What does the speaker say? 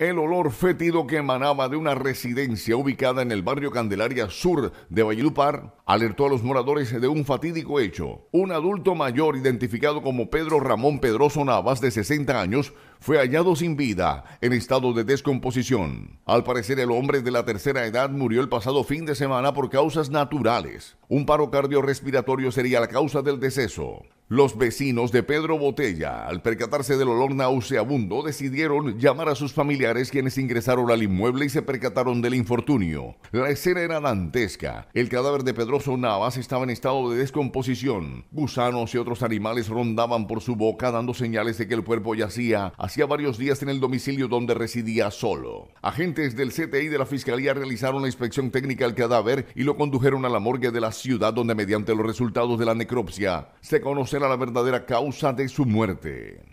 El olor fétido que emanaba de una residencia ubicada en el barrio Candelaria Sur de Valledupar alertó a los moradores de un fatídico hecho. Un adulto mayor identificado como Pedro Ramón Pedroso Navas, de 60 años, fue hallado sin vida, en estado de descomposición. Al parecer, el hombre de la tercera edad murió el pasado fin de semana por causas naturales. Un paro cardiorrespiratorio sería la causa del deceso. Los vecinos de Pedro Botella, al percatarse del olor nauseabundo, decidieron llamar a sus familiares quienes ingresaron al inmueble y se percataron del infortunio. La escena era dantesca. El cadáver de Pedroso Navas estaba en estado de descomposición. Gusanos y otros animales rondaban por su boca dando señales de que el cuerpo yacía hacía varios días en el domicilio donde residía solo. Agentes del CTI de la Fiscalía realizaron la inspección técnica al cadáver y lo condujeron a la morgue de la ciudad donde mediante los resultados de la necropsia se conocen la verdadera causa de su muerte.